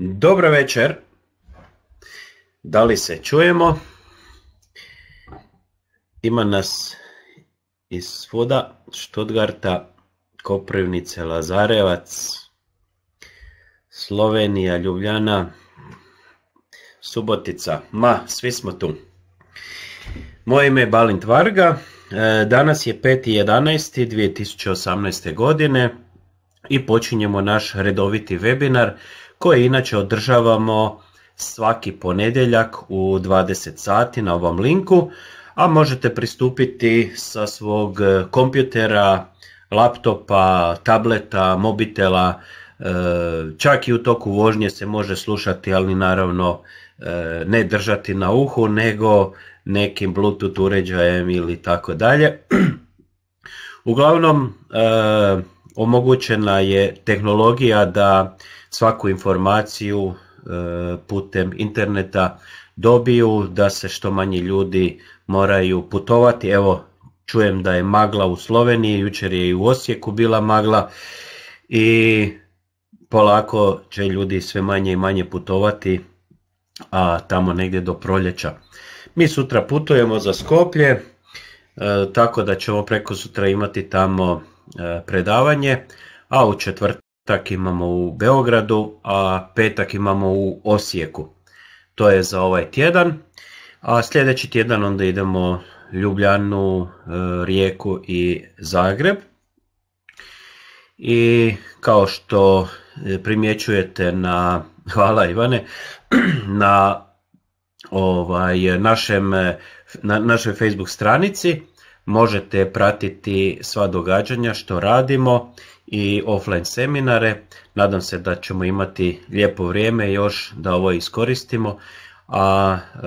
Dobro večer. Da li se čujemo? Ima nas iz svuda, Štutgarta, Koprivnice, Lazarevac, Slovenija, Ljubljana, Subotica. Ma, svi smo tu. Moje ime je Balint Varga. E, danas je 5.11.2018. godine i počinjemo naš redoviti webinar koje inače održavamo svaki ponedjeljak u 20 sati na ovom linku, a možete pristupiti sa svog e, kompjutera, laptopa, tableta, mobitela, e, čak i u toku vožnje se može slušati, ali naravno e, ne držati na uhu, nego nekim bluetooth uređajem ili tako dalje. Uglavnom, omogućena je tehnologija da svaku informaciju e, putem interneta dobiju, da se što manje ljudi moraju putovati. Evo, čujem da je magla u Sloveniji, jučer je i u Osijeku bila magla i polako će ljudi sve manje i manje putovati, a tamo negdje do proljeća. Mi sutra putujemo za Skoplje, e, tako da ćemo preko sutra imati tamo e, predavanje, a u četvrtak četvrtak imamo u Beogradu, a petak imamo u Osijeku. To je za ovaj tjedan. A sljedeći tjedan onda idemo Ljubljanu, e, Rijeku i Zagreb. I kao što e, primjećujete na, hvala Ivane, na ovaj, našem, e, na našoj Facebook stranici možete pratiti sva događanja što radimo i offline seminare. Nadam se da ćemo imati lijepo vrijeme još da ovo iskoristimo, a e,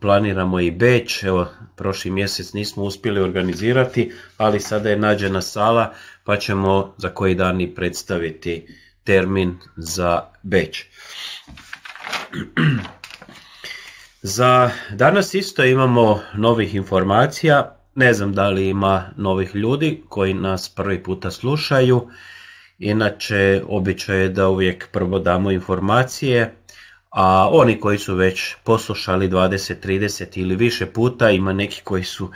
planiramo i Beč, evo prošli mjesec nismo uspjeli organizirati, ali sada je nađena sala pa ćemo za koji dan i predstaviti termin za Beč. Za danas isto imamo novih informacija, ne znam da li ima novih ljudi koji nas prvi puta slušaju. Inače, običaj je da uvijek prvo damo informacije, a oni koji su već poslušali 20, 30 ili više puta, ima neki koji su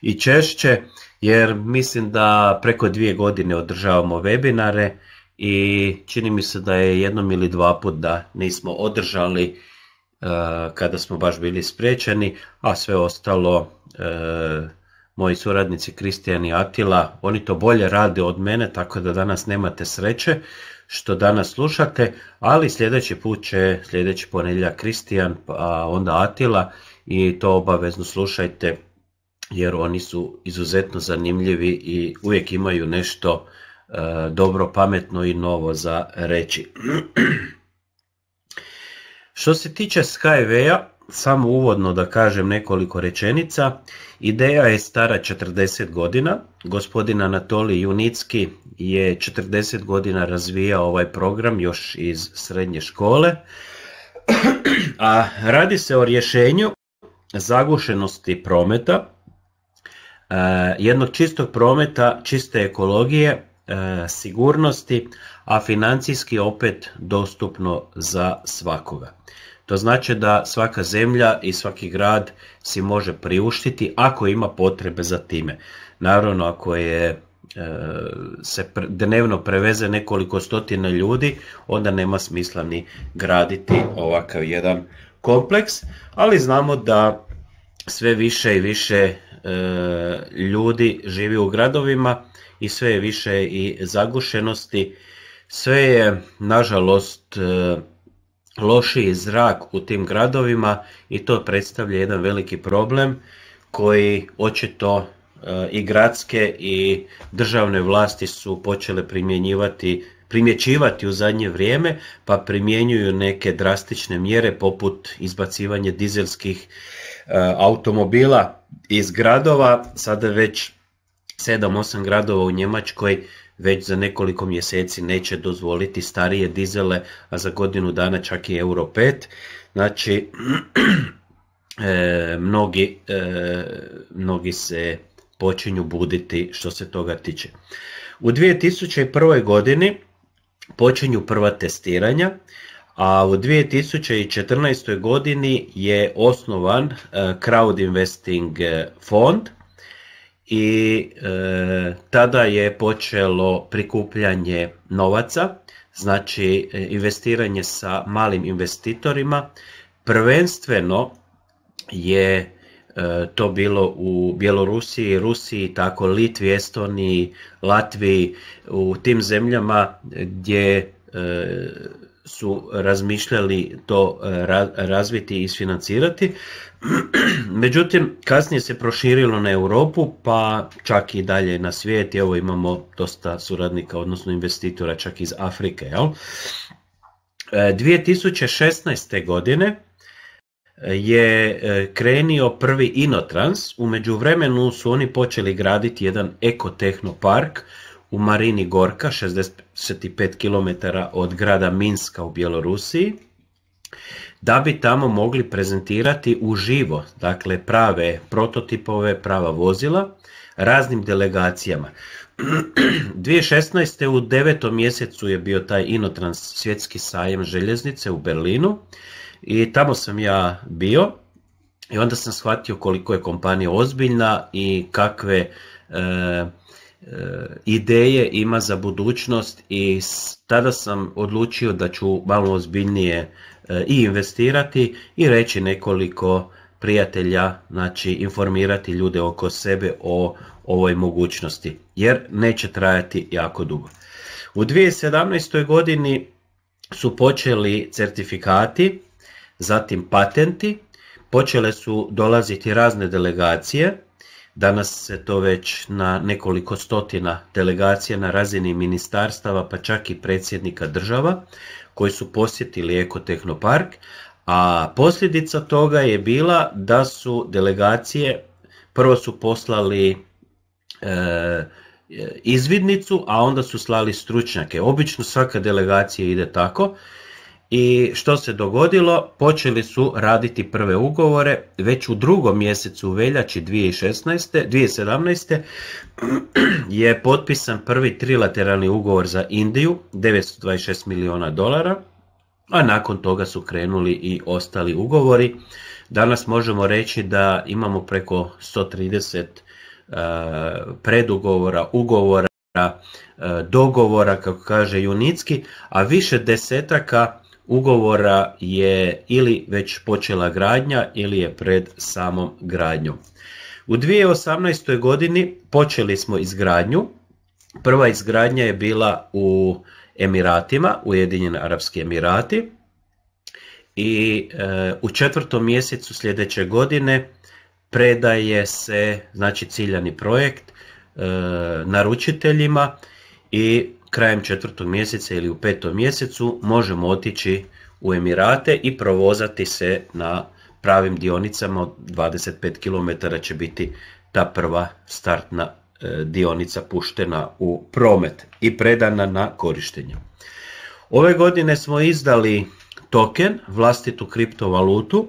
i češće, jer mislim da preko dvije godine održavamo webinare i čini mi se da je jednom ili dva puta da nismo održali e, kada smo baš bili spriječeni, a sve ostalo e, moji suradnici Kristijan i Atila, oni to bolje rade od mene, tako da danas nemate sreće što danas slušate, ali sljedeći put će sljedeći ponedjeljak Kristijan, a onda Atila i to obavezno slušajte jer oni su izuzetno zanimljivi i uvijek imaju nešto e, dobro, pametno i novo za reći. što se tiče Skyway-a, samo uvodno da kažem nekoliko rečenica. Ideja je stara 40 godina. Gospodin anatoli Junicki je 40 godina razvijao ovaj program još iz srednje škole. A radi se o rješenju zagušenosti prometa, e, jednog čistog prometa, čiste ekologije, e, sigurnosti, a financijski opet dostupno za svakoga. To znači da svaka zemlja i svaki grad si može priuštiti ako ima potrebe za time. Naravno ako je e, se dnevno preveze nekoliko stotina ljudi, onda nema smisla ni graditi ovakav jedan kompleks, ali znamo da sve više i više e, ljudi živi u gradovima i sve je više i zagušenosti, sve je nažalost e, lošiji zrak u tim gradovima i to predstavlja jedan veliki problem koji očito e, i gradske i državne vlasti su počele primjenjivati primjećivati u zadnje vrijeme, pa primjenjuju neke drastične mjere poput izbacivanje dizelskih e, automobila iz gradova. Sada već 7-8 gradova u Njemačkoj već za nekoliko mjeseci neće dozvoliti starije dizele, a za godinu dana čak i Euro 5. Znači, e, mnogi, e, mnogi se počinju buditi što se toga tiče. U 2001. godini počinju prva testiranja, a u 2014. godini je osnovan e, Crowd Investing e, fond, i e, tada je počelo prikupljanje novaca, znači e, investiranje sa malim investitorima. Prvenstveno je e, to bilo u Bjelorusiji, Rusiji, tako Litvi, Estoniji, Latviji, u tim zemljama gdje su razmišljali to e, razviti i isfinancirati. Međutim, kasnije se proširilo na Europu, pa čak i dalje na svijet. ovo imamo dosta suradnika, odnosno investitora čak iz Afrike. Jel? 2016. E, godine e, je krenio prvi Inotrans, u međuvremenu su oni počeli graditi jedan ekotehnopark park u Marini Gorka, 65 km od grada Minska u Bjelorusiji, da bi tamo mogli prezentirati uživo, dakle prave prototipove, prava vozila, raznim delegacijama. 2016. u 9. mjesecu je bio taj Inotrans svjetski sajem željeznice u Berlinu i tamo sam ja bio i onda sam shvatio koliko je kompanija ozbiljna i kakve e, ideje ima za budućnost i tada sam odlučio da ću malo ozbiljnije e, i investirati i reći nekoliko prijatelja, znači informirati ljude oko sebe o ovoj mogućnosti, jer neće trajati jako dugo. U 2017. godini su počeli certifikati, zatim patenti, počele su dolaziti razne delegacije, Danas se to već na nekoliko stotina delegacija na razini ministarstava pa čak i predsjednika država koji su posjetili Ekotehnopark, a posljedica toga je bila da su delegacije prvo su poslali e, izvidnicu, a onda su slali stručnjake. Obično svaka delegacija ide tako i što se dogodilo? Počeli su raditi prve ugovore već u drugom mjesecu u veljači 2016. 2017. je potpisan prvi trilateralni ugovor za Indiju 926 milijuna dolara, a nakon toga su krenuli i ostali ugovori. Danas možemo reći da imamo preko 130 e, predugovora, ugovora, e, dogovora, kako kaže Junicki, a više desetaka ugovora je ili već počela gradnja ili je pred samom gradnjom. U 2018. godini počeli smo izgradnju. Prva izgradnja je bila u Emiratima, Ujedinjeni Arapski Emirati. I e, u četvrtom mjesecu sljedeće godine predaje se znači ciljani projekt e, naručiteljima i krajem četvrtog mjeseca ili u petom mjesecu možemo otići u Emirate i provozati se na pravim dionicama od 25 km će biti ta prva startna e, dionica puštena u promet i predana na korištenje. Ove godine smo izdali token, vlastitu kriptovalutu,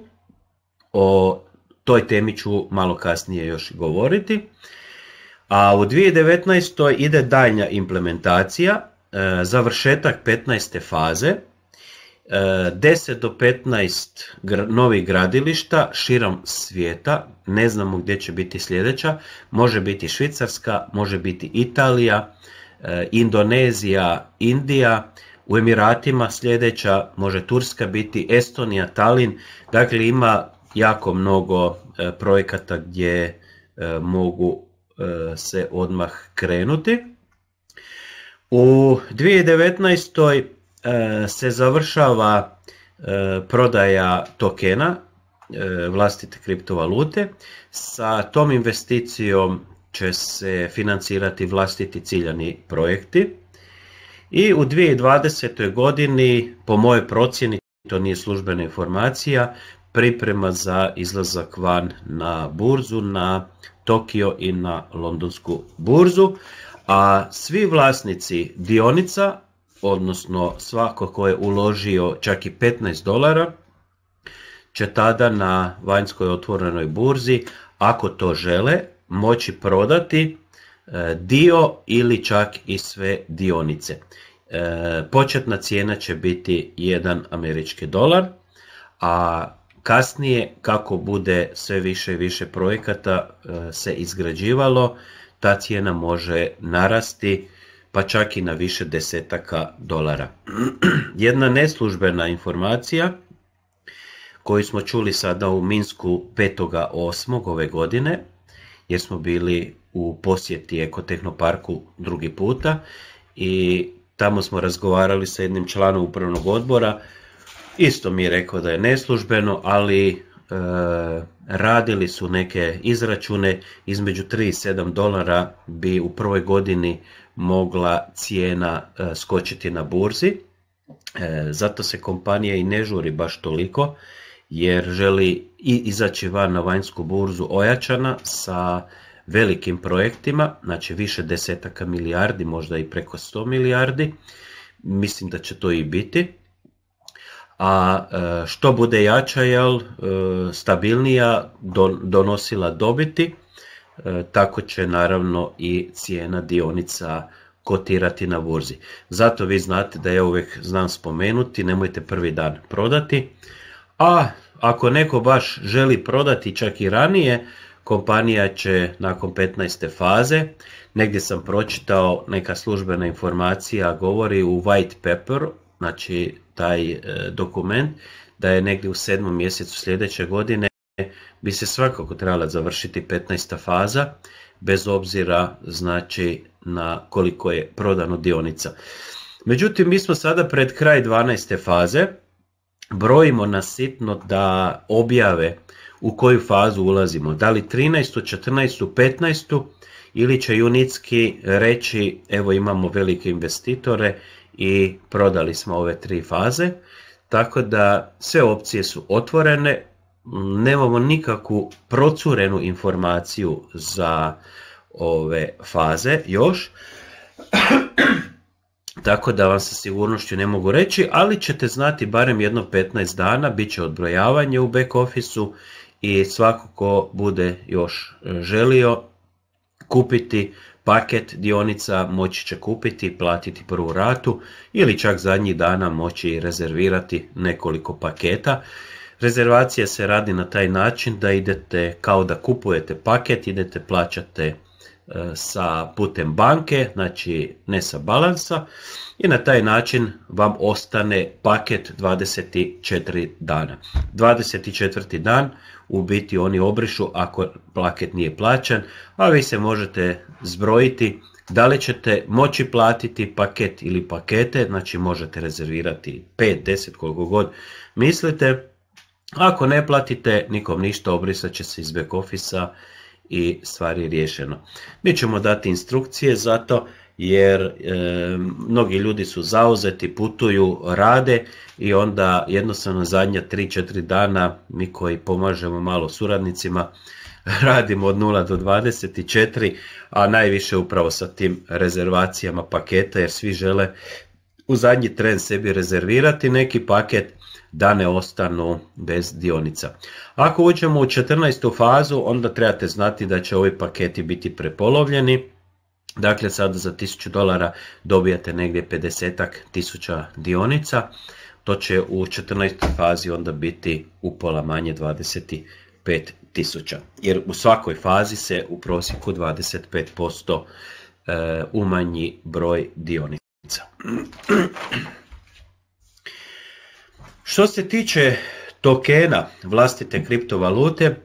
o toj temi ću malo kasnije još govoriti. A u 2019. ide daljnja implementacija, e, završetak 15. faze, 10 e, do 15 novih gradilišta širom svijeta, ne znamo gdje će biti sljedeća, može biti Švicarska, može biti Italija, e, Indonezija, Indija, u Emiratima sljedeća može Turska biti, Estonija, Talin, dakle ima jako mnogo projekata gdje mogu E, se odmah krenuti. U 2019. E, se završava e, prodaja tokena vlastite kriptovalute. Sa tom investicijom će se financirati vlastiti ciljani projekti. I u 2020. godini, po mojoj procjeni, to nije službena informacija, priprema za izlazak van na burzu na Tokio i na londonsku burzu, a svi vlasnici dionica, odnosno svako ko je uložio čak i 15 dolara, će tada na vanjskoj otvorenoj burzi, ako to žele, moći prodati e, dio ili čak i sve dionice. E, početna cijena će biti 1 američki dolar, a Kasnije, kako bude sve više i više projekata e, se izgrađivalo, ta cijena može narasti pa čak i na više desetaka dolara. Jedna neslužbena informacija koju smo čuli sada u Minsku 5.8. ove godine, jer smo bili u posjeti Ekotehnoparku drugi puta i tamo smo razgovarali sa jednim članom upravnog odbora isto mi je rekao da je neslužbeno, ali e, radili su neke izračune, između 3 i 7 dolara bi u prvoj godini mogla cijena e, skočiti na burzi. E, zato se kompanija i ne žuri baš toliko, jer želi i izaći van na vanjsku burzu ojačana sa velikim projektima, znači više desetaka milijardi, možda i preko 100 milijardi. Mislim da će to i biti a e, što bude jača, jel, e, stabilnija, donosila dobiti, e, tako će naravno i cijena dionica kotirati na burzi. Zato vi znate da ja uvijek znam spomenuti, nemojte prvi dan prodati, a ako neko baš želi prodati čak i ranije, kompanija će nakon 15. faze, negdje sam pročitao neka službena informacija, govori u white paper, znači taj e, dokument, da je negdje u sedmom mjesecu sljedeće godine bi se svakako trebala završiti 15. faza, bez obzira znači na koliko je prodano dionica. Međutim, mi smo sada pred kraj 12. faze, brojimo nasitno sitno da objave u koju fazu ulazimo, da li 13., 14., 15. ili će Junitski reći evo imamo velike investitore, i prodali smo ove tri faze. Tako da sve opcije su otvorene, nemamo nikakvu procurenu informaciju za ove faze još. Tako da vam sa sigurnošću ne mogu reći, ali ćete znati barem jedno 15 dana, bit će odbrojavanje u back office-u i svako ko bude još želio kupiti paket dionica moći će kupiti platiti prvu ratu ili čak zadnji dana moći rezervirati nekoliko paketa. Rezervacija se radi na taj način da idete kao da kupujete paket, idete plaćate e, sa putem banke, znači ne sa balansa i na taj način vam ostane paket 24 dana. 24. dan u biti oni obrišu ako plaket nije plaćan, a vi se možete zbrojiti da li ćete moći platiti paket ili pakete, znači možete rezervirati 5, 10, koliko god mislite. Ako ne platite, nikom ništa, obrisat će se iz back office i stvar je riješeno. Mi ćemo dati instrukcije za to, jer e, mnogi ljudi su zauzeti, putuju, rade i onda jednostavno zadnja 3-4 dana mi koji pomažemo malo suradnicima radimo od 0 do 24, a najviše upravo sa tim rezervacijama paketa jer svi žele u zadnji tren sebi rezervirati neki paket da ne ostanu bez dionica. Ako uđemo u 14. fazu, onda trebate znati da će ovi paketi biti prepolovljeni, Dakle, sada za 1000 dolara dobijate negdje 50 tisuća dionica. To će u 14. fazi onda biti pola manje 25.000, Jer u svakoj fazi se u prosjeku 25% eh, umanji broj dionica. Što se tiče tokena vlastite kriptovalute,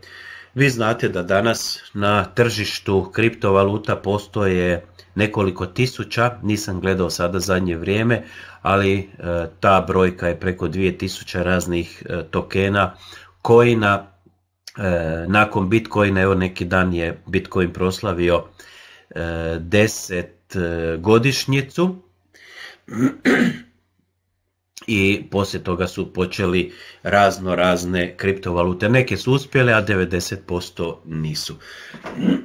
vi znate da danas na tržištu kriptovaluta postoje nekoliko tisuća, nisam gledao sada zadnje vrijeme, ali e, ta brojka je preko 2000 raznih e, tokena, kojina. E, nakon Bitcoina, evo neki dan je Bitcoin proslavio 10 godišnjicu, i poslije toga su počeli razno razne kriptovalute. Neke su uspjele, a 90% nisu.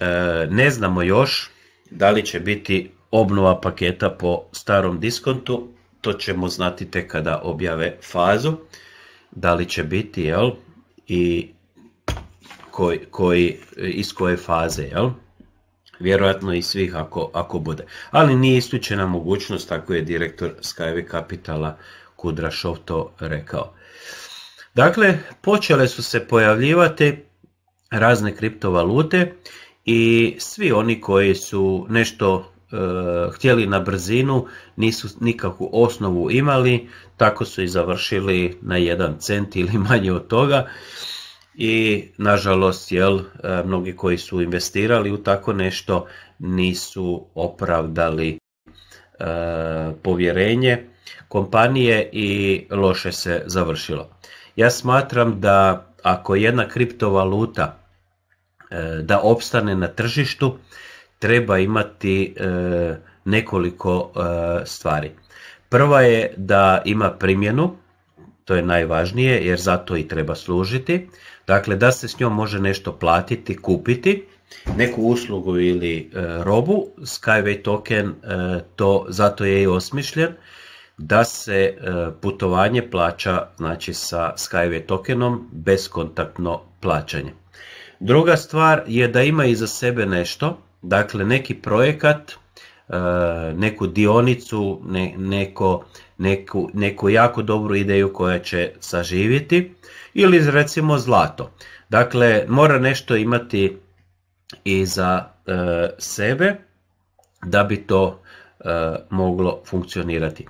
E, ne znamo još da li će biti obnova paketa po starom diskontu, to ćemo znati tek kada objave fazu, da li će biti, jel, i koji, koji, iz koje faze, jel? vjerojatno i svih ako, ako bude. Ali nije isključena mogućnost, tako je direktor Skyway Capitala Kudrašov to rekao. Dakle, počele su se pojavljivati razne kriptovalute i svi oni koji su nešto e, htjeli na brzinu, nisu nikakvu osnovu imali, tako su i završili na jedan cent ili manje od toga i nažalost jel e, mnogi koji su investirali u tako nešto nisu opravdali e, povjerenje kompanije i loše se završilo. Ja smatram da ako jedna kriptovaluta e, da opstane na tržištu treba imati nekoliko stvari. Prva je da ima primjenu, to je najvažnije jer zato i treba služiti. Dakle, da se s njom može nešto platiti, kupiti, neku uslugu ili e, robu, Skyway token e, to zato je i osmišljen da se e, putovanje plaća znači sa Skyway tokenom beskontaktno plaćanje. Druga stvar je da ima iza sebe nešto, dakle neki projekat, neku dionicu, neku, neku jako dobru ideju koja će saživjeti ili recimo zlato. Dakle, mora nešto imati i za e, sebe da bi to e, moglo funkcionirati.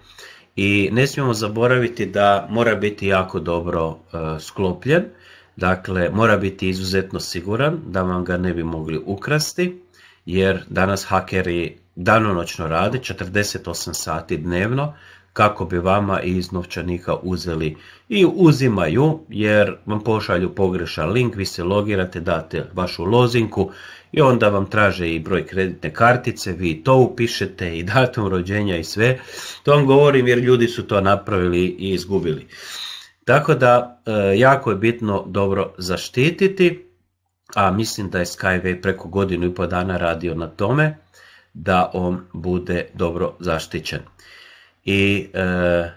I ne smijemo zaboraviti da mora biti jako dobro e, sklopljen, dakle mora biti izuzetno siguran da vam ga ne bi mogli ukrasti, jer danas hakeri danonoćno rade 48 sati dnevno, kako bi vama iz novčanika uzeli i uzimaju jer vam pošalju pogrešan link, vi se logirate, date vašu lozinku i onda vam traže i broj kreditne kartice, vi to upišete i datum rođenja i sve. To vam govorim jer ljudi su to napravili i izgubili. Tako da e, jako je bitno dobro zaštititi, a mislim da je Skyway preko godinu i pol dana radio na tome da on bude dobro zaštićen. I e,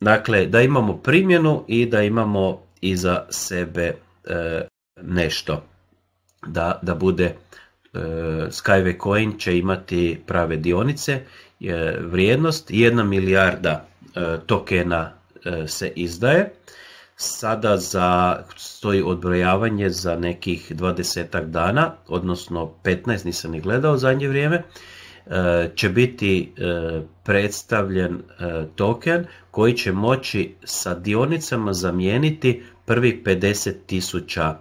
dakle, da imamo primjenu i da imamo iza sebe e, nešto. Da, da bude e, Skyway Coin će imati prave dionice, e, vrijednost, jedna milijarda e, tokena se izdaje. Sada za, stoji odbrojavanje za nekih 20 dana, odnosno 15, nisam ni gledao zadnje vrijeme. Eh, će biti eh, predstavljen eh, token koji će moći sa dionicama zamijeniti prvih 50 tisuća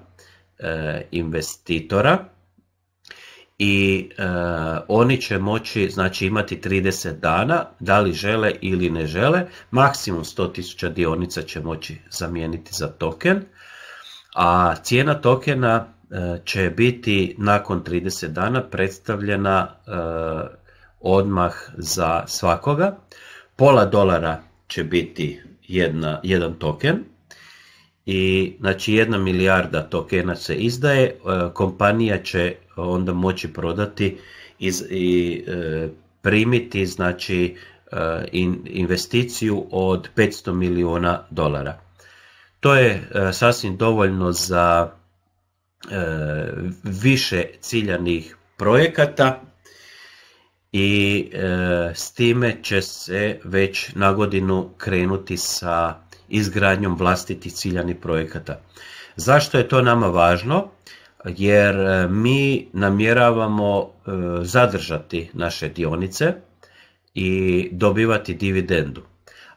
investitora i oni će moći znači imati 30 dana da li žele ili ne žele maksimum 100 tisuća dionica će moći zamijeniti za token a cijena tokena će biti nakon 30 dana predstavljena odmah za svakoga. Pola dolara će biti jedna, jedan token i znači jedna milijarda tokena se izdaje, e, kompanija će onda moći prodati i e, primiti znači e, investiciju od 500 milijuna dolara. To je sasvim dovoljno za više ciljanih projekata i e, s time će se već na godinu krenuti sa izgradnjom vlastitih ciljanih projekata. Zašto je to nama važno? Jer e, mi namjeravamo e, zadržati naše dionice i dobivati dividendu.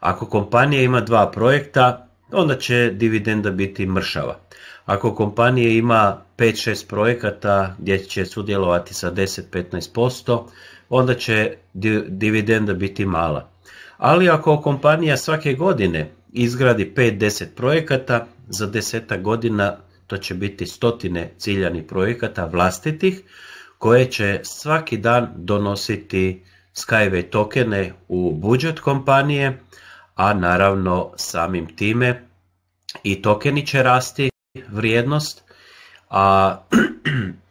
Ako kompanija ima dva projekta, onda će dividenda biti mršava. Ako kompanija ima 5-6 projekata gdje će sudjelovati sa 10-15%, onda će dividenda biti mala. Ali ako kompanija svake godine izgradi 5-10 projekata, za desetak godina to će biti stotine ciljanih projekata vlastitih koje će svaki dan donositi Skyway tokene u budžet kompanije, a naravno samim time i tokeni će rasti vrijednost, a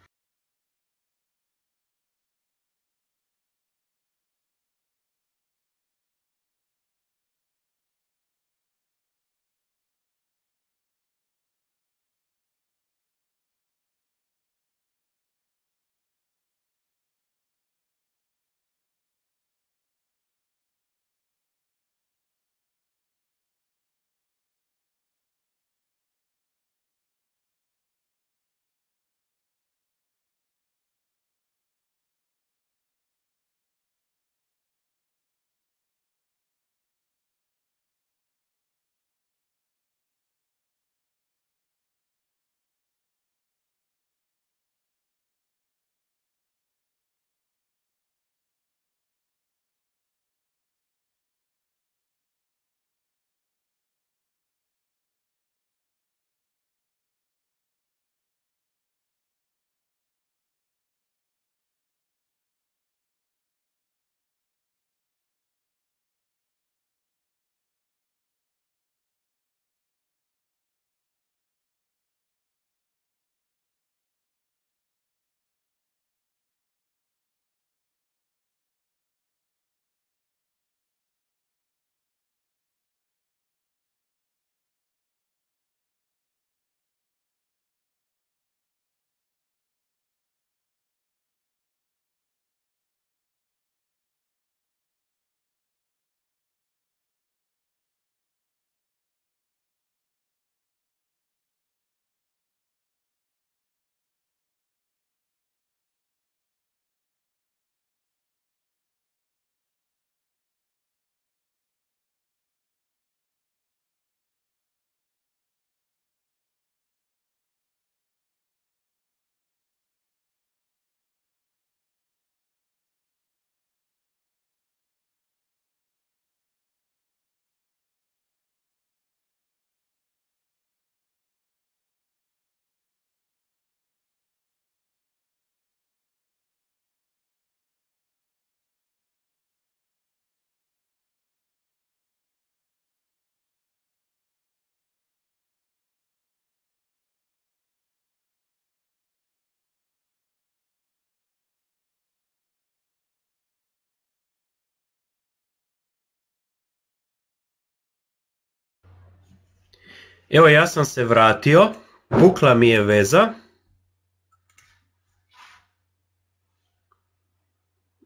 Evo ja sam se vratio, pukla mi je veza.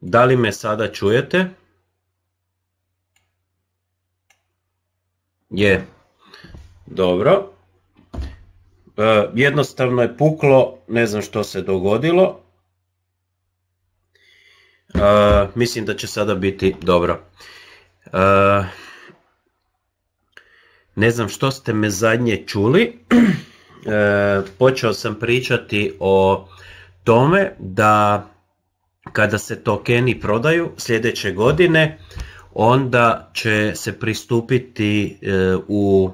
Da li me sada čujete? Je, dobro. E, jednostavno je puklo, ne znam što se dogodilo. E, mislim da će sada biti dobro. E, ne znam što ste me zadnje čuli. E, počeo sam pričati o tome da kada se tokeni prodaju sljedeće godine, onda će se pristupiti e, u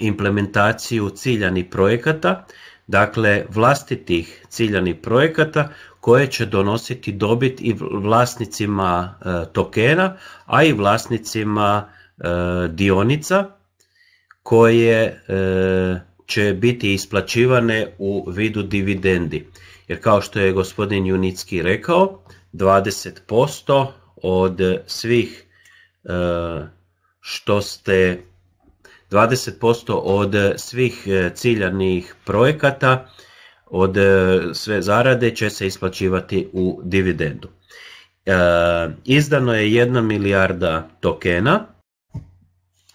implementaciju ciljanih projekata, dakle vlastitih ciljanih projekata koje će donositi dobit i vlasnicima e, tokena, a i vlasnicima e, dionica koje e, će biti isplaćivane u vidu dividendi. Jer kao što je gospodin Junicki rekao, 20% od svih e, što ste 20% od svih e, ciljanih projekata od sve zarade će se isplaćivati u dividendu. Izdano je 1 milijarda tokena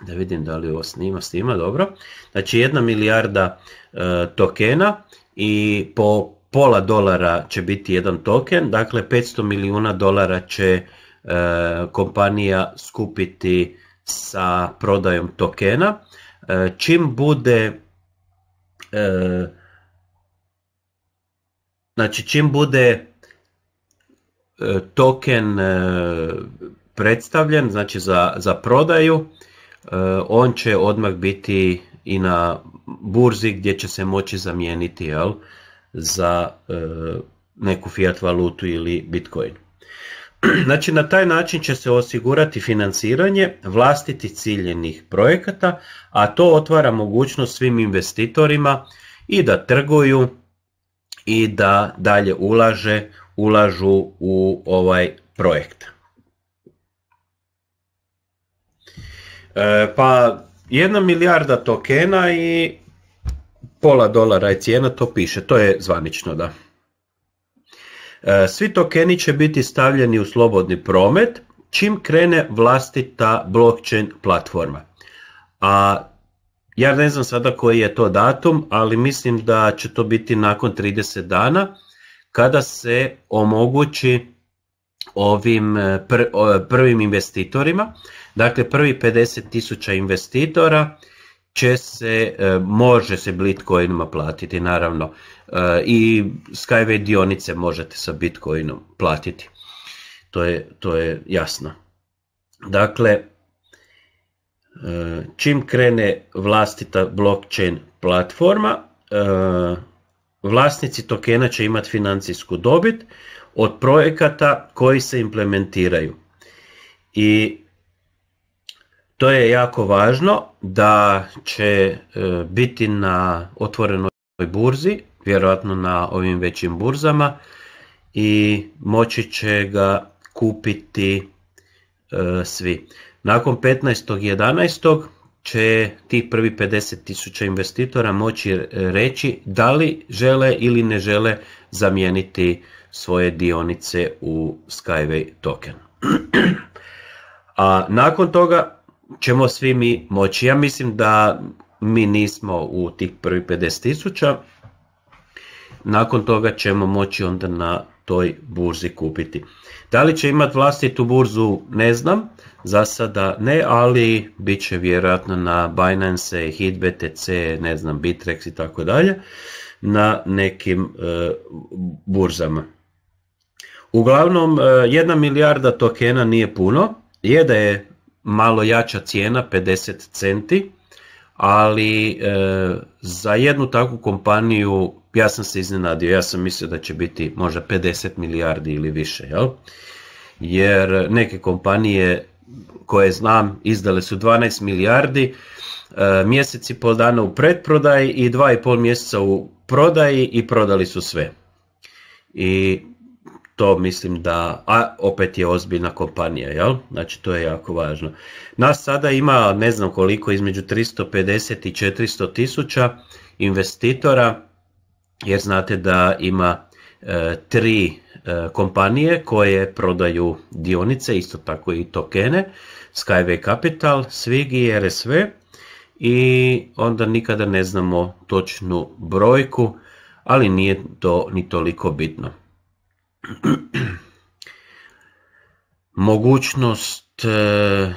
da vidim da li ovo snima, snima, dobro. Znači jedna milijarda e, tokena i po pola dolara će biti jedan token, dakle 500 milijuna dolara će e, kompanija skupiti sa prodajom tokena. E, čim bude znači čim bude token predstavljen znači za, za prodaju E, on će odmah biti i na burzi gdje će se moći zamijeniti jel, za e, neku fiat valutu ili bitcoin. Znači na taj način će se osigurati financiranje vlastiti ciljenih projekata, a to otvara mogućnost svim investitorima i da trguju i da dalje ulaže, ulažu u ovaj projekt. E, pa jedna milijarda tokena i pola dolara je cijena, to piše, to je zvanično, da. E, svi tokeni će biti stavljeni u slobodni promet čim krene vlastita blockchain platforma. A ja ne znam sada koji je to datum, ali mislim da će to biti nakon 30 dana kada se omogući ovim e, prvim investitorima Dakle, prvi 50.000 investitora će se, e, može se Bitcoinima platiti naravno e, i Skyway dionice možete sa Bitcoinom platiti. To je, to je jasno. Dakle, e, čim krene vlastita blockchain platforma, vlasnici tokena će imati financijsku dobit od projekata koji se implementiraju. I to je jako važno da će e, biti na otvorenoj burzi, vjerojatno na ovim većim burzama i moći će ga kupiti e, svi. Nakon 15.11. će tih prvi 50.000 investitora moći reći da li žele ili ne žele zamijeniti svoje dionice u Skyway token. A nakon toga ćemo svi mi moći. Ja mislim da mi nismo u tih prvi 50 tisuća. Nakon toga ćemo moći onda na toj burzi kupiti. Da li će imati vlastitu burzu ne znam, za sada ne, ali bit će vjerojatno na Binance, HitBTC, ne znam, Bitrex i tako dalje, na nekim e, burzama. Uglavnom, e, jedna milijarda tokena nije puno, je da je malo jača cijena, 50 centi, ali e, za jednu takvu kompaniju ja sam se iznenadio, ja sam mislio da će biti možda 50 milijardi ili više, jel? jer neke kompanije koje znam izdale su 12 milijardi, mjeseci mjesec i pol dana u pretprodaji i dva i pol mjeseca u prodaji i prodali su sve. I to mislim da, a opet je ozbiljna kompanija, jel? Znači to je jako važno. Nas sada ima ne znam koliko, između 350 i 400 tisuća investitora, jer znate da ima e, tri e, kompanije koje prodaju dionice, isto tako i tokene, Skyway Capital, Svig i RSV i onda nikada ne znamo točnu brojku, ali nije to ni toliko bitno mogućnost e,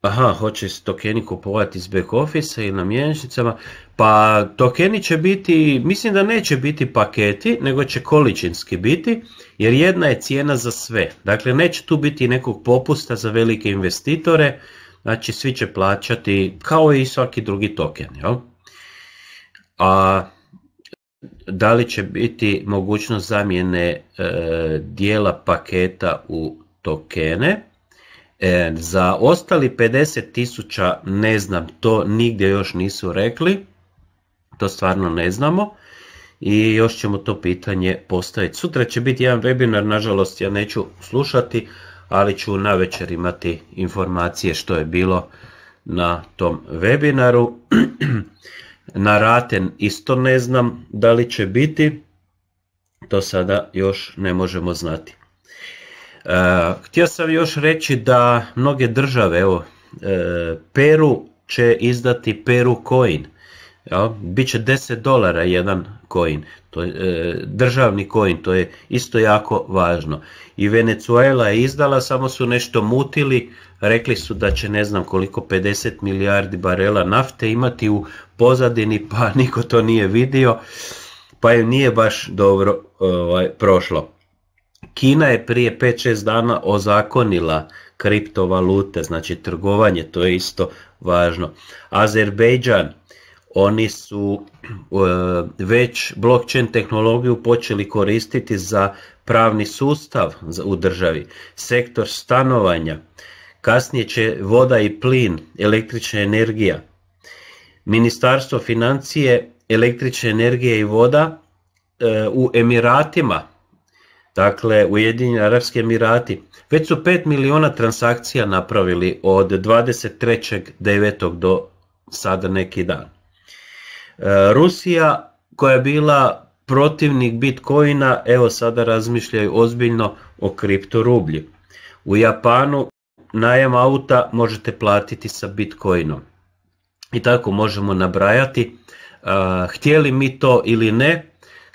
aha, hoće se tokeni kupovati iz back office i na mjenšnicama, pa tokeni će biti, mislim da neće biti paketi, nego će količinski biti, jer jedna je cijena za sve. Dakle, neće tu biti nekog popusta za velike investitore, znači svi će plaćati kao i svaki drugi token. A da li će biti mogućnost zamjene e, dijela paketa u tokene. E, za ostali 50 tisuća ne znam, to nigdje još nisu rekli, to stvarno ne znamo i još ćemo to pitanje postaviti. Sutra će biti jedan webinar, nažalost ja neću slušati, ali ću na večer imati informacije što je bilo na tom webinaru. Na Raten isto ne znam da li će biti, to sada još ne možemo znati. E, htio sam još reći da mnoge države, evo, e, Peru će izdati Peru coin, bit će 10 dolara jedan coin, to e, državni coin, to je isto jako važno. I Venezuela je izdala, samo su nešto mutili, rekli su da će ne znam koliko 50 milijardi barela nafte imati u pozadini pa niko to nije vidio pa je nije baš dobro ovaj, prošlo. Kina je prije 5-6 dana ozakonila kriptovalute, znači trgovanje, to je isto važno. Azerbejdžan, oni su e, već blockchain tehnologiju počeli koristiti za pravni sustav u državi, sektor stanovanja, kasnije će voda i plin, električna energija, Ministarstvo financije, električne energije i voda e, u Emiratima, dakle Ujedinjeni Arabski Emirati, već su 5 miliona transakcija napravili od 23.9. do sada neki dan. E, Rusija koja je bila protivnik Bitcoina, evo sada razmišljaju ozbiljno o kriptorublju. U Japanu najam auta možete platiti sa Bitcoinom i tako možemo nabrajati, uh, htjeli mi to ili ne,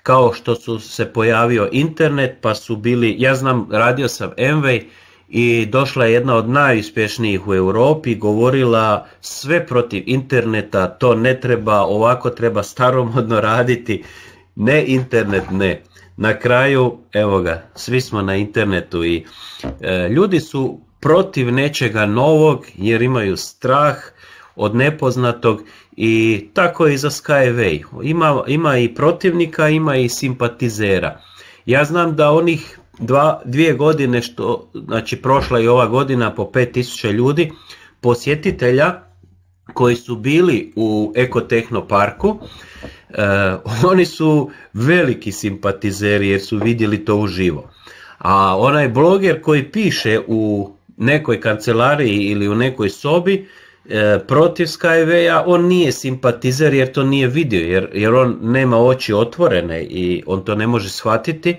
kao što su se pojavio internet, pa su bili, ja znam, radio sam Envy i došla je jedna od najuspješnijih u Europi, govorila sve protiv interneta, to ne treba, ovako treba staromodno raditi, ne internet, ne. Na kraju, evo ga, svi smo na internetu i e, ljudi su protiv nečega novog jer imaju strah, od nepoznatog i tako je i za Skyway. Ima, ima i protivnika, ima i simpatizera. Ja znam da onih dva, dvije godine, što, znači prošla i ova godina po 5000 ljudi, posjetitelja koji su bili u Ekotehno parku, e, oni su veliki simpatizeri jer su vidjeli to uživo. A onaj bloger koji piše u nekoj kancelariji ili u nekoj sobi, protiv e, protiv Skywaya, on nije simpatizer jer to nije vidio, jer, on nema oči otvorene i on to ne može shvatiti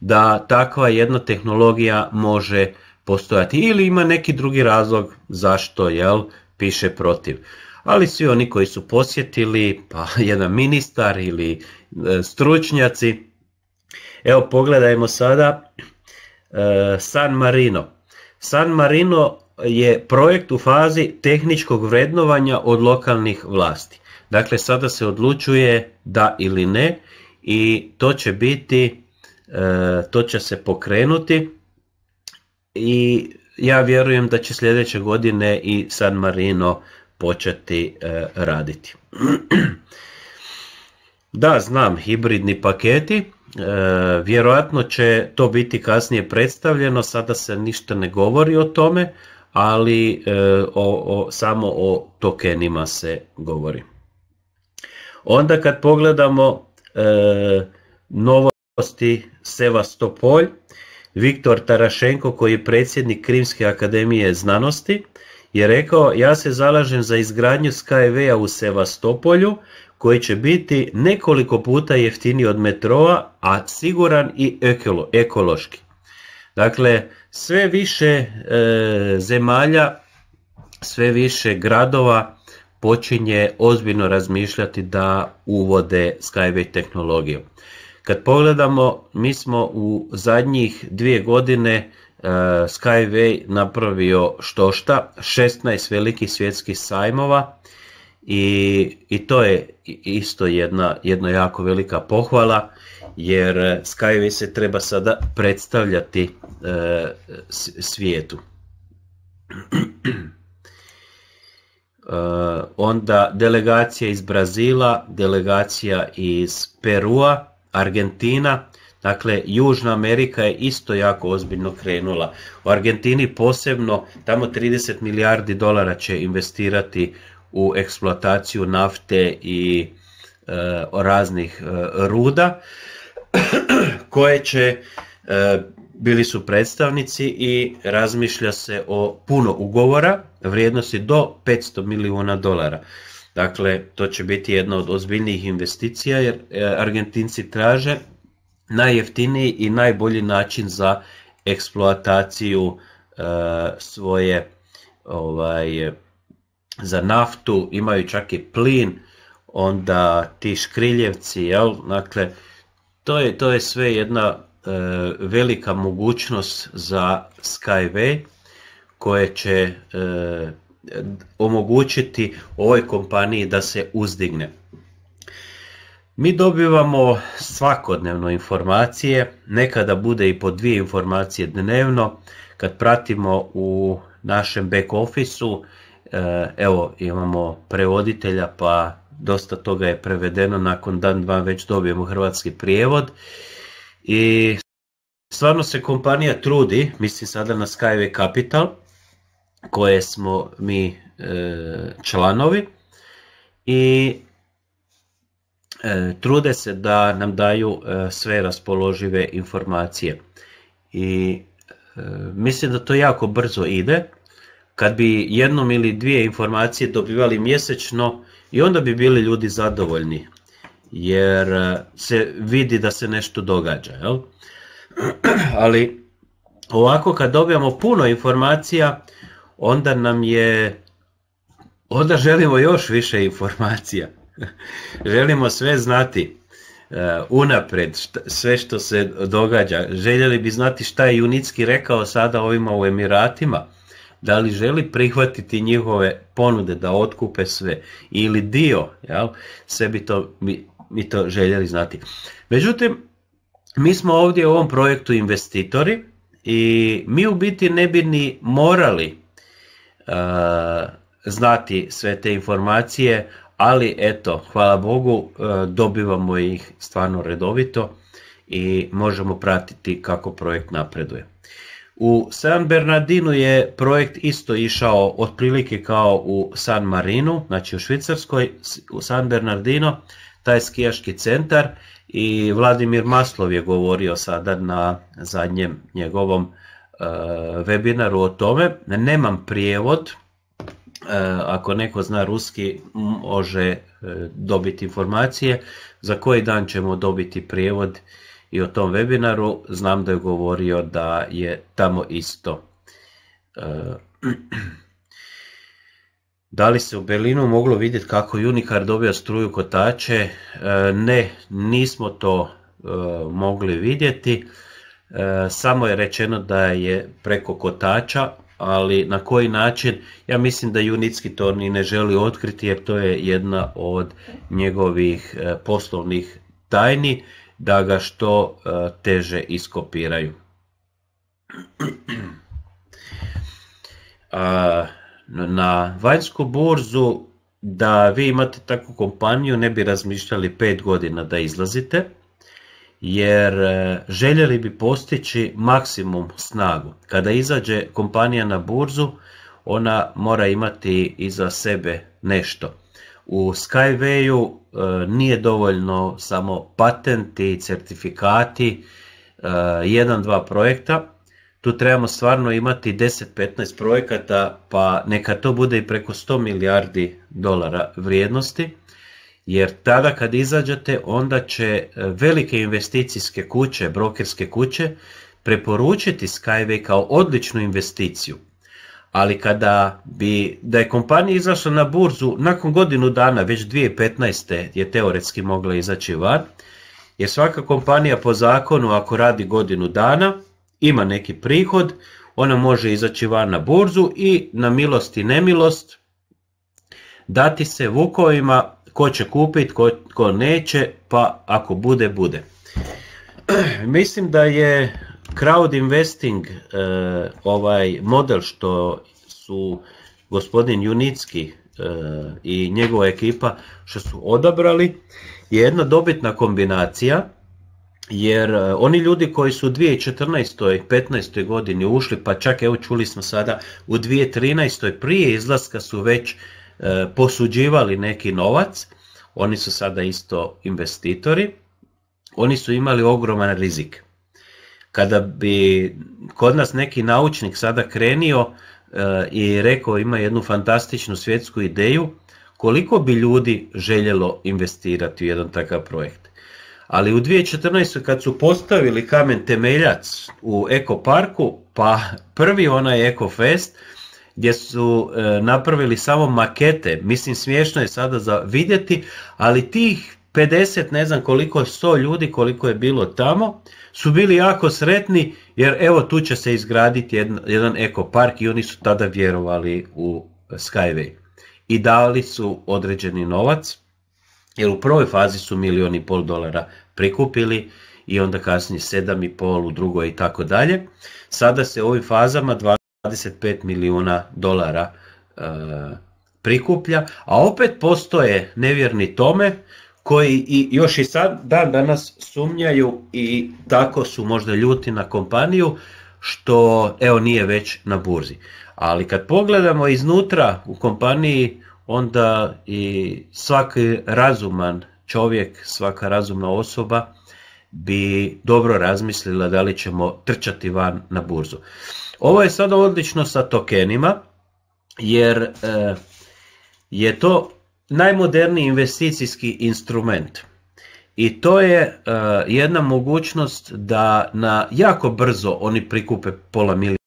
da takva jedna tehnologija može postojati ili ima neki drugi razlog zašto jel, piše protiv. Ali svi oni koji su posjetili, pa jedan ministar ili e, stručnjaci, evo pogledajmo sada e, San Marino. San Marino je projekt u fazi tehničkog vrednovanja od lokalnih vlasti. Dakle, sada se odlučuje da ili ne i to će biti, e, to će se pokrenuti i ja vjerujem da će sljedeće godine i San Marino početi e, raditi. Da, znam, hibridni paketi, e, vjerojatno će to biti kasnije predstavljeno, sada se ništa ne govori o tome, ali e, o, samo o tokenima se govori. Onda kad pogledamo e, novosti Sevastopol, Viktor Tarašenko koji je predsjednik Krimske akademije znanosti je rekao ja se zalažem za izgradnju Skyway-a u Sevastopolju koji će biti nekoliko puta jeftiniji od metroa, a siguran i ekološki. Dakle, sve više e, zemalja, sve više gradova počinje ozbiljno razmišljati da uvode Skyway tehnologiju. Kad pogledamo, mi smo u zadnjih dvije godine e, Skyway napravio što šta, 16 velikih svjetskih sajmova i, i to je isto jedna, jedna jako velika pohvala jer e, Skyway se treba sada predstavljati e, svijetu. E, onda delegacija iz Brazila, delegacija iz Perua, Argentina, Dakle, Južna Amerika je isto jako ozbiljno krenula. U Argentini posebno, tamo 30 milijardi dolara će investirati u eksploataciju nafte i raznih ruda. koje će, e, bili su predstavnici i razmišlja se o puno ugovora vrijednosti do 500 milijuna dolara. Dakle, to će biti jedna od ozbiljnijih investicija jer e, Argentinci traže najjeftiniji i najbolji način za eksploataciju e, svoje ovaj, za naftu, imaju čak i plin, onda ti škriljevci, jel? Dakle, to je, to je sve jedna e, velika mogućnost za Skyway koje će e, omogućiti ovoj kompaniji da se uzdigne. Mi dobivamo svakodnevno informacije, nekada bude i po dvije informacije dnevno, kad pratimo u našem back officeu, e, evo imamo prevoditelja pa dosta toga je prevedeno, nakon dan dva već dobijemo hrvatski prijevod i stvarno se kompanija trudi, mislim sada na Skyway Capital, koje smo mi e, članovi i e, trude se da nam daju e, sve raspoložive informacije i mislim da to jako brzo ide kad bi jednom ili dvije informacije dobivali mjesečno i onda bi bili ljudi zadovoljni jer eh, se vidi da se nešto događa. Jel? Ali ovako kad dobijamo puno informacija onda nam je onda želimo još više informacija. želimo sve znati eh, unapred sve što se događa. Željeli bi znati šta je Junicki rekao sada ovima u Emiratima da li želi prihvatiti njihove ponude da otkupe sve ili dio, jel? sve bi to, mi, mi to željeli znati. Međutim, mi smo ovdje u ovom projektu investitori i mi u biti ne bi ni morali uh, znati sve te informacije, ali eto, hvala Bogu, dobivamo ih stvarno redovito i možemo pratiti kako projekt napreduje. U San Bernardinu je projekt isto išao otprilike kao u San Marinu, znači u Švicarskoj, u San Bernardino, taj skijaški centar i Vladimir Maslov je govorio sada na zadnjem njegovom e, webinaru o tome. Nemam prijevod, e, ako neko zna ruski može e, dobiti informacije, za koji dan ćemo dobiti prijevod i o tom webinaru znam da je govorio da je tamo isto. E, da li se u Berlinu moglo vidjeti kako Unicar dobija struju kotače? E, ne, nismo to e, mogli vidjeti. Samo je rečeno da je preko kotača, ali na koji način, ja mislim da Junicki to ni ne želi otkriti jer to je jedna od njegovih poslovnih tajni da ga što e, teže iskopiraju. Na vanjsku burzu da vi imate takvu kompaniju ne bi razmišljali pet godina da izlazite jer e, željeli bi postići maksimum snagu. Kada izađe kompanija na burzu ona mora imati iza sebe nešto. U skyway e, nije dovoljno samo patenti i certifikati, e, jedan, dva projekta, tu trebamo stvarno imati 10-15 projekata, pa neka to bude i preko 100 milijardi dolara vrijednosti, jer tada kad izađete onda će e, velike investicijske kuće, brokerske kuće, preporučiti Skyway kao odličnu investiciju ali kada bi, da je kompanija izašla na burzu nakon godinu dana, već 2015. je teoretski mogla izaći van, jer svaka kompanija po zakonu ako radi godinu dana, ima neki prihod, ona može izaći van na burzu i na milost i nemilost dati se vukovima ko će kupiti, ko, ko neće, pa ako bude, bude. Mislim da je crowd investing e, ovaj model što su gospodin Junicki e, i njegova ekipa što su odabrali je jedna dobitna kombinacija jer e, oni ljudi koji su u 2014. i 15. godini ušli, pa čak evo čuli smo sada u 2013. prije izlaska su već posuđivali neki novac, oni su sada isto investitori, oni su imali ogroman rizik. Kada bi kod nas neki naučnik sada krenio e, i rekao ima jednu fantastičnu svjetsku ideju, koliko bi ljudi željelo investirati u jedan takav projekt. Ali u 2014. kad su postavili kamen temeljac u Eko parku, pa prvi onaj Eko Fest, gdje su e, napravili samo makete, mislim smiješno je sada za vidjeti, ali tih 50 ne znam koliko 100 ljudi koliko je bilo tamo su bili jako sretni jer evo tu će se izgraditi jedan, jedan eko park i oni su tada vjerovali u Skyway i dali su određeni novac jer u prvoj fazi su milijun i pol dolara prikupili i onda kasnije 7,5 u drugoj i tako dalje. Sada se u ovim fazama 25 milijuna dolara e, prikuplja, a opet postoje nevjerni tome koji i još i sad dan danas sumnjaju i tako su možda ljuti na kompaniju što evo nije već na burzi. Ali kad pogledamo iznutra u kompaniji onda i svaki razuman čovjek, svaka razumna osoba bi dobro razmislila da li ćemo trčati van na burzu. Ovo je sada odlično sa tokenima jer eh, je to najmoderniji investicijski instrument. I to je eh, jedna mogućnost da na jako brzo oni prikupe pola milijuna.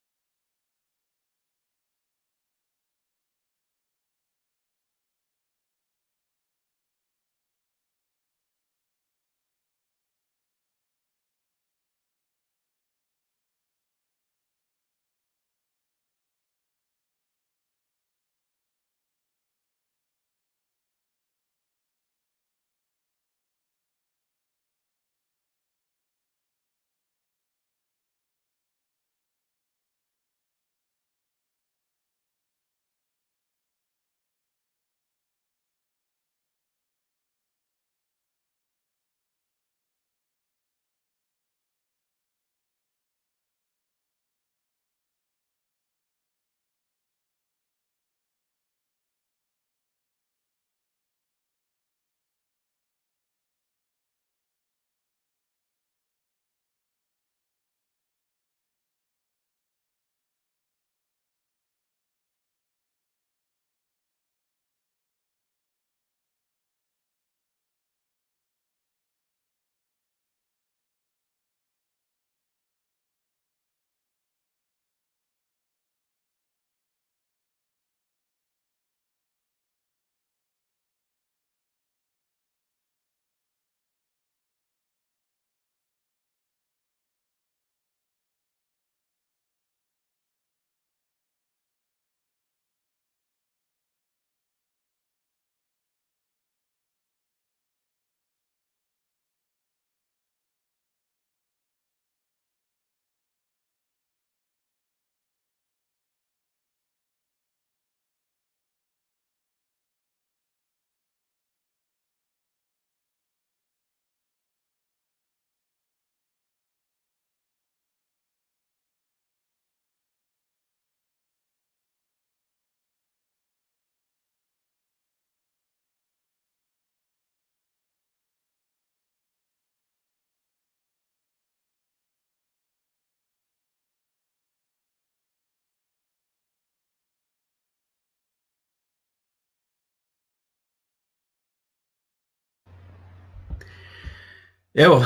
Evo,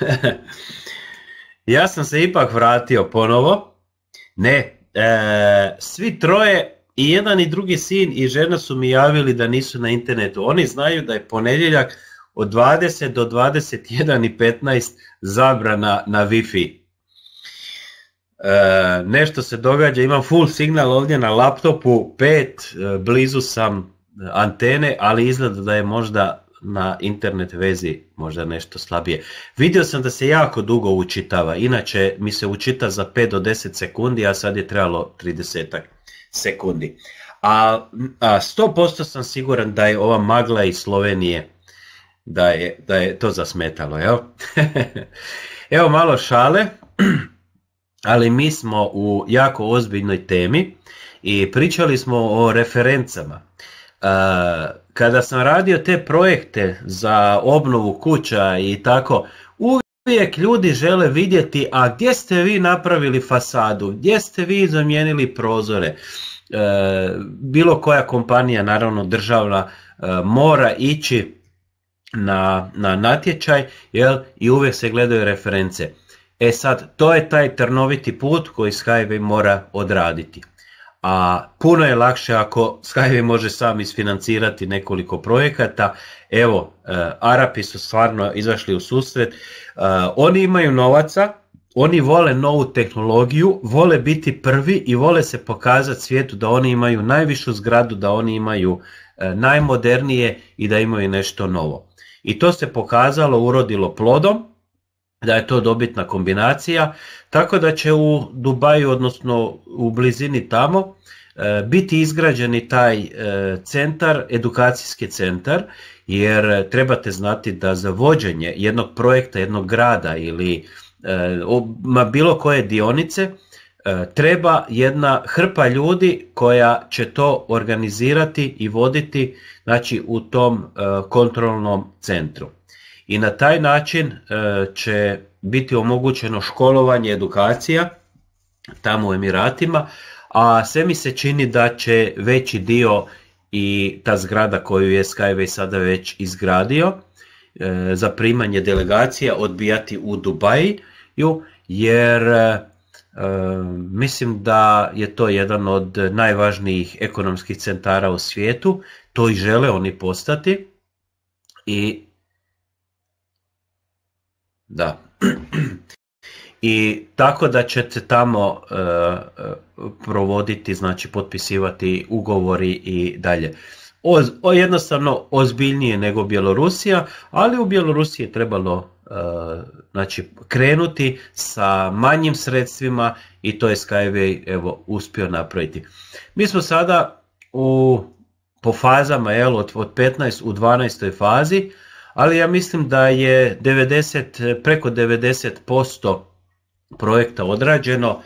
ja sam se ipak vratio ponovo. Ne, e, svi troje, i jedan i drugi sin i žena su mi javili da nisu na internetu. Oni znaju da je ponedjeljak od 20 do 21 i 15 zabrana na Wi-Fi. E, nešto se događa, imam full signal ovdje na laptopu, 5, e, blizu sam antene, ali izgleda da je možda na internet vezi možda nešto slabije. Vidio sam da se jako dugo učitava, inače mi se učita za 5 do 10 sekundi, a sad je trebalo 30 sekundi. A, 100% sam siguran da je ova magla iz Slovenije, da je, to zasmetalo. Evo malo šale, ali mi smo u jako ozbiljnoj temi i pričali smo o referencama. Uh, kada sam radio te projekte za obnovu kuća i tako, uvijek ljudi žele vidjeti a gdje ste vi napravili fasadu, gdje ste vi zamijenili prozore. E, bilo koja kompanija, naravno državna, e, mora ići na, na natječaj jel, i uvijek se gledaju reference. E sad, to je taj trnoviti put koji Skyway mora odraditi a puno je lakše ako Skyway može sam isfinancirati nekoliko projekata. Evo, e, Arapi su stvarno izašli u susret. E, oni imaju novaca, oni vole novu tehnologiju, vole biti prvi i vole se pokazati svijetu da oni imaju najvišu zgradu, da oni imaju e, najmodernije i da imaju nešto novo. I to se pokazalo, urodilo plodom da je to dobitna kombinacija, tako da će u Dubaju, odnosno u blizini tamo, e, biti izgrađeni taj e, centar, edukacijski centar, jer trebate znati da za vođenje jednog projekta, jednog grada ili e, bilo koje dionice, treba jedna hrpa ljudi koja će to organizirati i voditi znači, u tom kontrolnom centru i na taj način e, će biti omogućeno školovanje, edukacija tamo u Emiratima, a sve mi se čini da će veći dio i ta zgrada koju je Skyway sada već izgradio e, za primanje delegacija odbijati u Dubaju, jer e, mislim da je to jedan od najvažnijih ekonomskih centara u svijetu, to i žele oni postati i da. I tako da ćete tamo e, e, provoditi, znači potpisivati ugovori i dalje. O, jednostavno ozbiljnije nego Bjelorusija, ali u Bjelorusiji je trebalo e, znači, krenuti sa manjim sredstvima i to je Skyway evo, uspio napraviti. Mi smo sada u, po fazama od, od 15 u 12. fazi, ali ja mislim da je 90, preko 90% projekta odrađeno,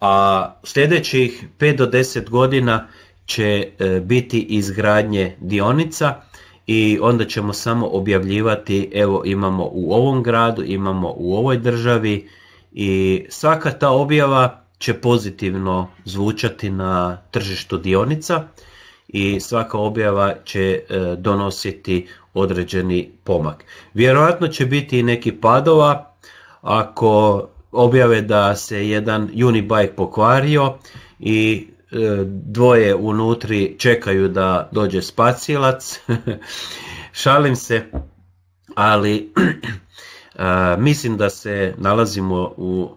a sljedećih 5 do 10 godina će e, biti izgradnje dionica i onda ćemo samo objavljivati evo imamo u ovom gradu, imamo u ovoj državi i svaka ta objava će pozitivno zvučati na tržištu dionica i svaka objava će e, donositi određeni pomak. Vjerojatno će biti i neki padova ako objave da se jedan unibike pokvario i e, dvoje unutri čekaju da dođe spacilac. Šalim se, ali e, mislim da se nalazimo u,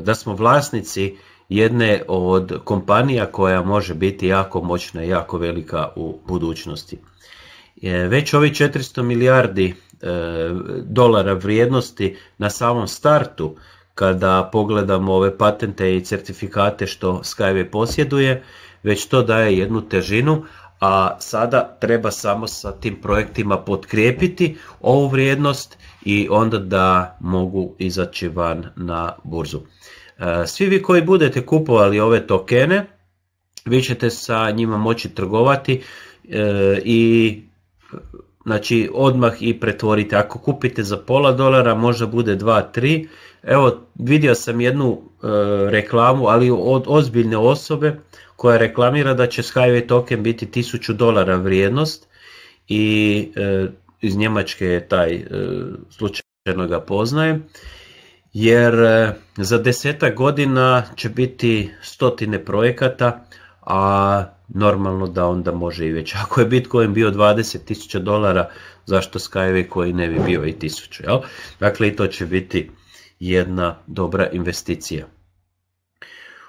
e, da smo vlasnici jedne od kompanija koja može biti jako moćna i jako velika u budućnosti. Već ovi 400 milijardi e, dolara vrijednosti na samom startu, kada pogledamo ove patente i certifikate što Skyway posjeduje, već to daje jednu težinu, a sada treba samo sa tim projektima potkrijepiti ovu vrijednost i onda da mogu izaći van na burzu. E, svi vi koji budete kupovali ove tokene, vi ćete sa njima moći trgovati e, i znači odmah i pretvorite. Ako kupite za pola dolara, možda bude 2-3. Evo, vidio sam jednu e, reklamu, ali od ozbiljne osobe koja reklamira da će Skyway token biti 1000 dolara vrijednost i e, iz Njemačke je taj e, slučajno ga poznaje. Jer e, za desetak godina će biti stotine projekata a normalno da onda može i već. Ako je Bitcoin bio 20.000 dolara, zašto Skyway koji ne bi bio i 1000, jel? Dakle, i to će biti jedna dobra investicija.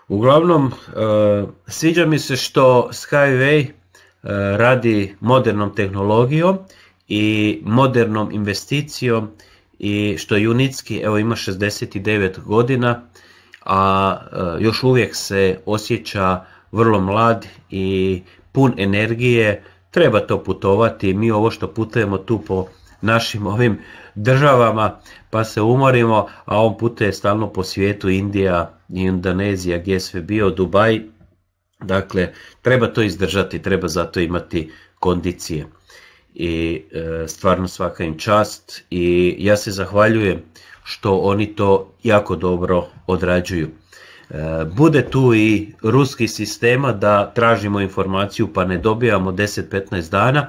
Uglavnom, e, sviđa mi se što Skyway e, radi modernom tehnologijom i modernom investicijom i što Junitski evo ima 69 godina, a e, još uvijek se osjeća vrlo mlad i pun energije, treba to putovati, mi ovo što putujemo tu po našim ovim državama pa se umorimo, a on putuje stalno po svijetu, Indija, Indonezija, gdje je sve bio, Dubaj, dakle treba to izdržati, treba zato imati kondicije i e, stvarno svaka im čast i ja se zahvaljujem što oni to jako dobro odrađuju. E, bude tu i ruski sistema da tražimo informaciju pa ne dobijamo 10-15 dana,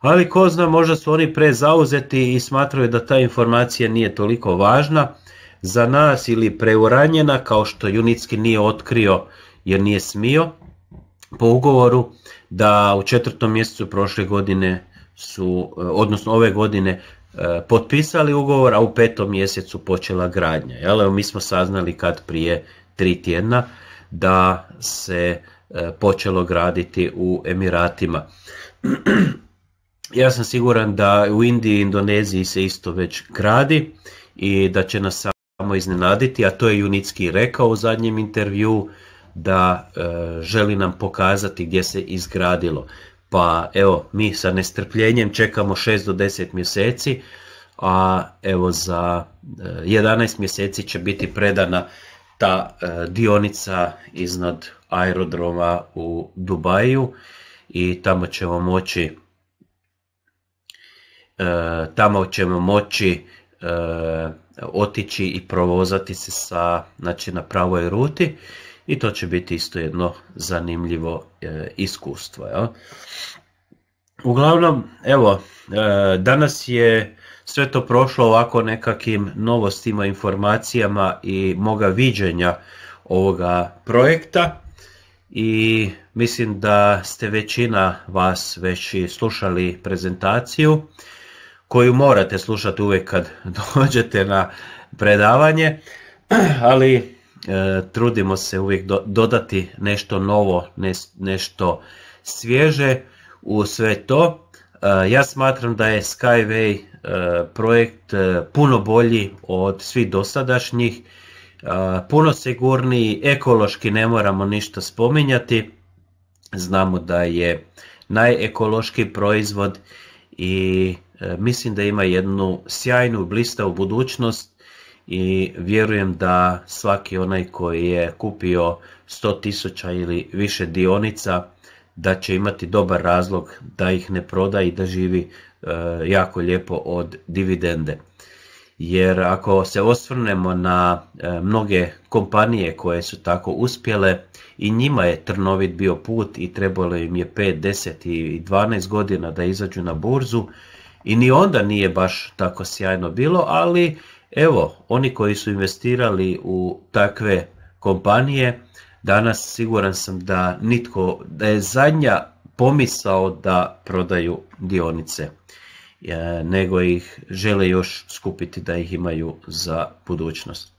ali ko zna možda su oni prezauzeti i smatraju da ta informacija nije toliko važna za nas ili preuranjena kao što Junicki nije otkrio jer nije smio po ugovoru da u četvrtom mjesecu prošle godine su, e, odnosno ove godine e, potpisali ugovor, a u petom mjesecu počela gradnja. Jel? Mi smo saznali kad prije tri tjedna da se e, počelo graditi u Emiratima. Ja sam siguran da u Indiji i Indoneziji se isto već gradi i da će nas samo iznenaditi, a to je Junicki rekao u zadnjem intervju da e, želi nam pokazati gdje se izgradilo. Pa evo, mi sa nestrpljenjem čekamo 6 do 10 mjeseci, a evo za 11 e, mjeseci će biti predana ta e, dionica iznad aerodroma u Dubaju i tamo ćemo moći e, tamo ćemo moći e, otići i provozati se sa, znači, na pravoj ruti i to će biti isto jedno zanimljivo iskustvo. Uglavnom, evo, danas je sve to prošlo ovako nekakim novostima, informacijama i moga viđenja ovoga projekta i mislim da ste većina vas već slušali prezentaciju koju morate slušati uvijek kad dođete na predavanje, ali e, trudimo se uvijek dodati nešto novo, nešto svježe u sve to. E, ja smatram da je Skyway E, projekt e, puno bolji od svih dosadašnjih, e, puno sigurniji, ekološki ne moramo ništa spominjati, znamo da je najekološki proizvod i mislim da ima jednu sjajnu blista u budućnost i vjerujem da svaki onaj koji je kupio 100.000 ili više dionica da će imati dobar razlog da ih ne proda i da živi Eh, jako lijepo od dividende. Jer ako se osvrnemo na eh, mnoge kompanije koje su tako uspjele i njima je trnovit bio put i trebalo im je 5, 10 i 12 godina da izađu na burzu i ni onda nije baš tako sjajno bilo, ali evo, oni koji su investirali u takve kompanije, danas siguran sam da nitko, da je zadnja pomisao da prodaju dionice, e, nego ih žele još skupiti da ih imaju za budućnost.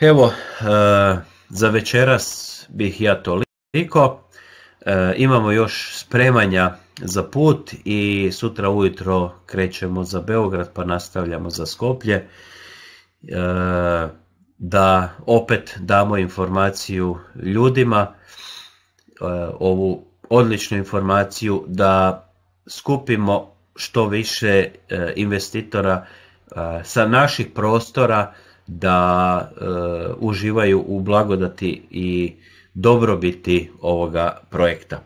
Evo, e, za večeras bih ja toliko. E, imamo još spremanja za put i sutra ujutro krećemo za Beograd pa nastavljamo za Skoplje. Da opet damo informaciju ljudima E, ovu odličnu informaciju da skupimo što više e, investitora e, sa naših prostora da uživaju u blagodati i dobrobiti ovoga projekta.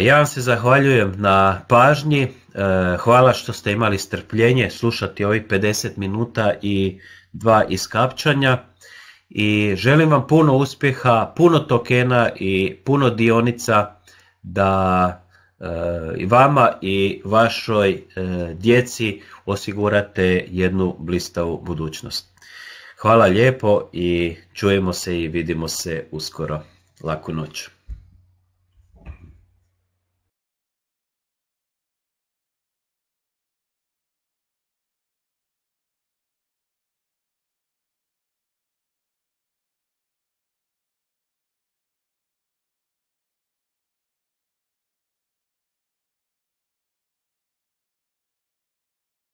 Ja vam se zahvaljujem na pažnji, hvala što ste imali strpljenje slušati ovih 50 minuta i dva iskapčanja i želim vam puno uspjeha, puno tokena i puno dionica da e, i vama i vašoj e, djeci osigurate jednu blistavu budućnost. Hvala lijepo i čujemo se i vidimo se uskoro. Laku noć.